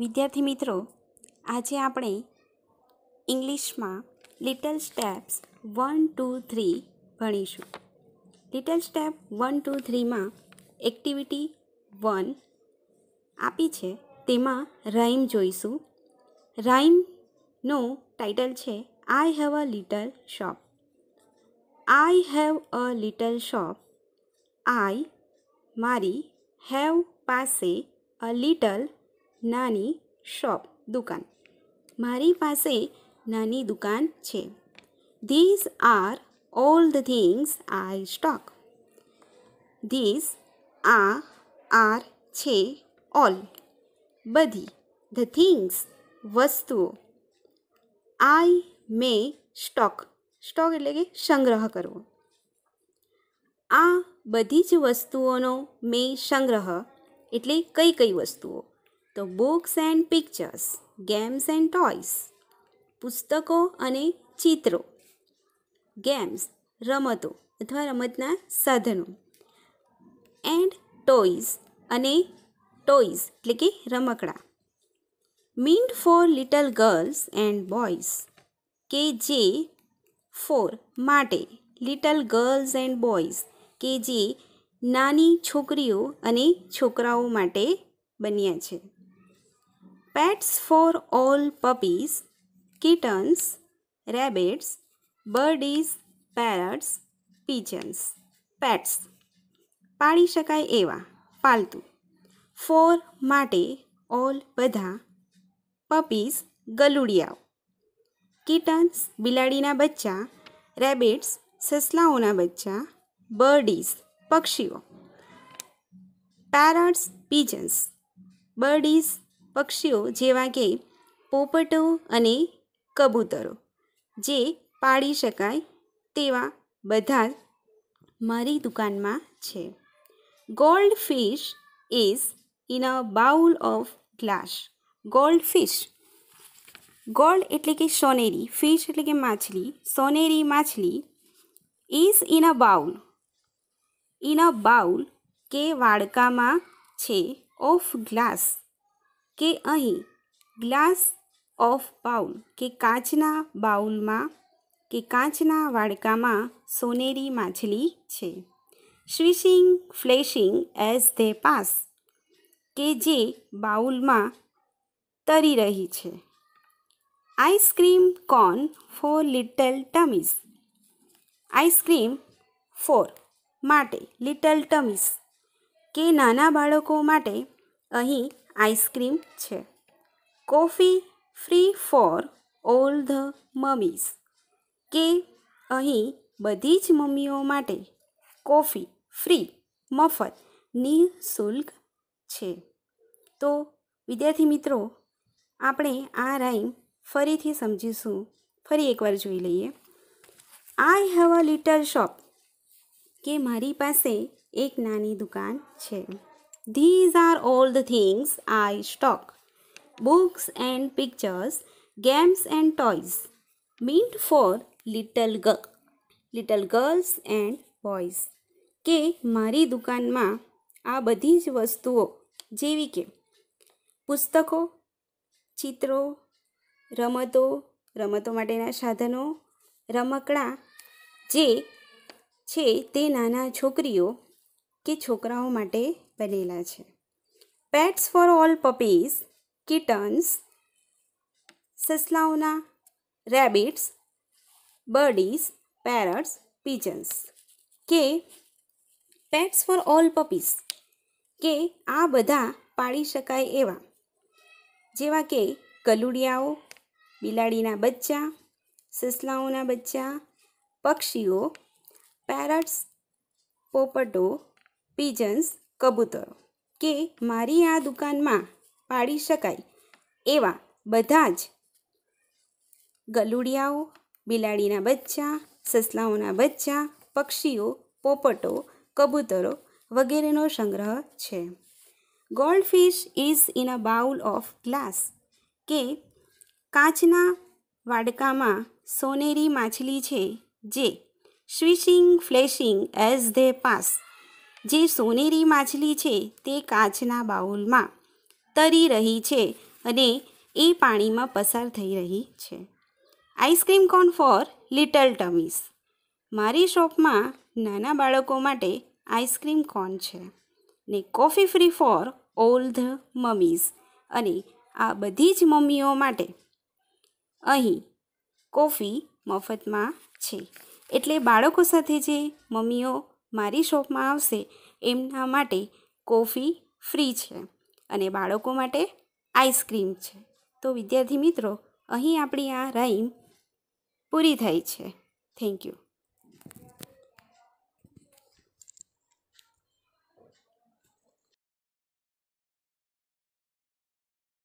વિદ્યાર્થી મિત્રો આજે આપણે ઇંગ્લિશમાં little steps one two three ભણીશું લિટલ સ્ટેપ વન ટુ થ્રીમાં એક્ટિવિટી વન આપી છે તેમાં રાઇમ જોઈશું રાઇમનું ટાઇટલ છે I have a little shop I have a little shop I મારી હેવ પાસે અ લિટલ नानी शॉप दुकान मारी पासे नानी दुकान छे these are all the things I stock these आ आर छे ऑल बधी ध थिंग्स वस्तुओ आई मे स्टॉक स्टॉक एट के संग्रह करव आ बधीज वस्तुओं में संग्रह एट्ले कई कई वस्तुओं તો books and pictures games and toys પુસ્તકો અને ચિત્રો ગેમ્સ રમતો અથવા રમતના સાધનો એન્ડ ટોયસ અને ટોયસ એટલે કે રમકડા meant for little girls and boys કે જે ફોર માટે લિટલ ગર્લ્સ એન્ડ બોયઝ કે જે નાની છોકરીઓ અને છોકરાઓ માટે બન્યા છે pets for all puppies kittens rabbits birdies parrots pigeons pets પાળી શકાય એવા પાલતુ ફોર માટે ઓલ બધા પપીઝ ગલુડિયાઓ કિટન્સ બિલાડીના બચ્ચા રેબિટ્સ સસલાઓના બચ્ચા બર્ડીઝ પક્ષીઓ પેરટ્સ પીજન્સ બર્ડીઝ પક્ષીઓ જેવા કે પોપટો અને કબૂતરો જે પાળી શકાય તેવા બધા મારી દુકાનમાં છે goldfish is in a bowl of glass goldfish gold એટલે કે સોનેરી ફિશ એટલે કે માછલી સોનેરી માછલી is in a bowl in a bowl કે વાડકામાં છે ઓફ ગ્લાસ કે અહીં ગ્લાસ ઓફ બાઉલ કે કાચના બાઉલમાં કે કાચના વાડકામાં સોનેરી માછલી છે swishing flashing as they pass કે જે બાઉલમાં તરી રહી છે ice cream cone for little tummies ice cream for માટે લિટલ ટમીઝ કે નાના બાળકો માટે અહીં આઈસ્ક્રીમ છે coffee free for all the mummies કે અહીં બધી જ મમ્મીઓ માટે કોફી ફ્રી મફત નિઃશુલ્ક છે તો વિદ્યાર્થી મિત્રો આપણે આ રાઈમ ફરીથી સમજીશું ફરી એકવાર જોઈ લઈએ I have a little shop કે મારી પાસે એક નાની દુકાન છે These are all the things I stock. Books and pictures, games and toys. Meant for little, girl, little girls and boys. કે મારી દુકાનમાં આ બધી જ વસ્તુઓ જેવી કે પુસ્તકો ચિત્રો રમતો રમતો માટેના સાધનો રમકડાં જે છે તે નાના છોકરીઓ કે છોકરાઓ માટે બનેલા છે pets for all puppies kittens સસલાઓના રેબિટ્સ બર્ડીઝ પેરટ્સ પીજન્સ કે પેટ્સ ફોર ઓલ પપીઝ કે આ બધા પાળી શકાય એવા જેવા કે કલુડિયાઓ બિલાડીના બચ્ચા સસલાઓના બચ્ચા પક્ષીઓ પેરટ્સ પોપટો પીજન્સ કબૂતરો કે મારી આ દુકાનમાં પાળી શકાય એવા બધા જ ગલુડિયાઓ બિલાડીના બચ્ચા સસલાઓના બચ્ચા પક્ષીઓ પોપટો કબૂતરો વગેરેનો સંગ્રહ છે goldfish is in a bowl of glass કે કાચના વાડકામાં સોનેરી માછલી છે જે swishing flashing as they pass જે સોનેરી માછલી છે તે કાચના બાઉલમાં તરી રહી છે અને એ પાણીમાં પસાર થઈ રહી છે ice cream cone for little tummies મારી શોપમાં નાના બાળકો માટે આઈસ્ક્રીમ કોન છે ને coffee free for all the mummies અને આ બધી જ મમ્મીઓ માટે અહીં કોફી મફતમાં છે એટલે બાળકો સાથે જે મમ્મીઓ મારી શોપમાં આવશે એમના માટે કોફી ફ્રી છે અને બાળકો માટે આઈસક્રીમ છે તો વિદ્યાર્થી મિત્રો અહીં આપણી આ રાઈમ પૂરી થઈ છે થેન્ક યુ